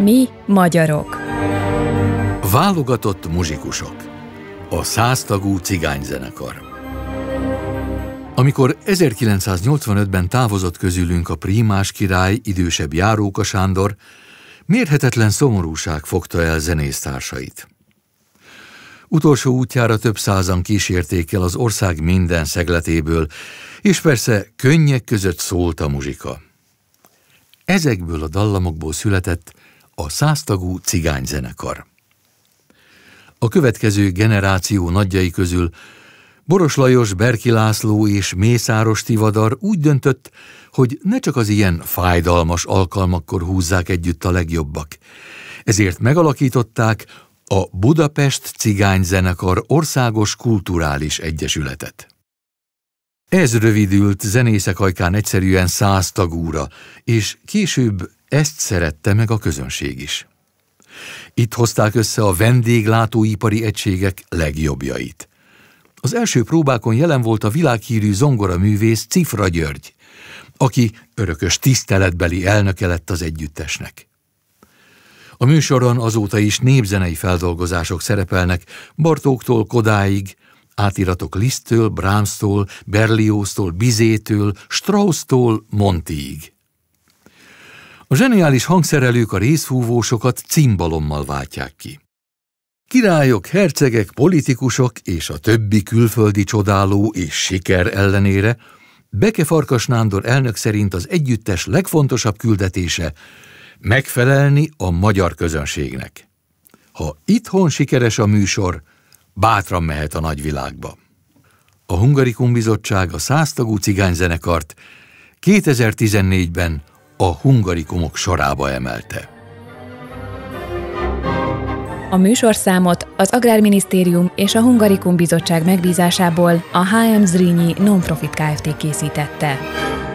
Mi magyarok. Válogatott muzsikusok. A száztagú cigányzenekar. Amikor 1985-ben távozott közülünk a prímás király, idősebb Járóka Sándor, mérhetetlen szomorúság fogta el zenésztársait. Utolsó útjára több százan kísérték el az ország minden szegletéből, és persze könnyek között szólt a muzsika. Ezekből a dallamokból született a száztagú cigányzenekar. A következő generáció nagyjai közül Boros Lajos, Berki László és Mészáros Tivadar úgy döntött, hogy ne csak az ilyen fájdalmas alkalmakkor húzzák együtt a legjobbak. Ezért megalakították a Budapest Cigányzenekar Országos Kulturális Egyesületet. Ez rövidült zenészek ajkán egyszerűen száz tagúra, és később ezt szerette meg a közönség is. Itt hozták össze a vendéglátóipari egységek legjobbjait. Az első próbákon jelen volt a világhírű zongora művész Cifra György, aki örökös tiszteletbeli elnöke lett az együttesnek. A műsoron azóta is népzenei feldolgozások szerepelnek, Bartóktól Kodáig, átiratok Lisztől, Brámsztól, Berlióztól, Bizétől, Strauss-tól, Montiig. A zseniális hangszerelők a részfúvósokat cimbalommal váltják ki. Királyok, hercegek, politikusok és a többi külföldi csodáló és siker ellenére Farkas Nándor elnök szerint az együttes legfontosabb küldetése megfelelni a magyar közönségnek. Ha itthon sikeres a műsor, bátran mehet a nagyvilágba. A Hungarikum Bizottság a száztagú cigányzenekart 2014-ben a hungarikumok sorába emelte. A műsorszámot az Agrárminisztérium és a Hungarikum Bizottság megbízásából a HM Zrínyi Nonprofit Kft. készítette.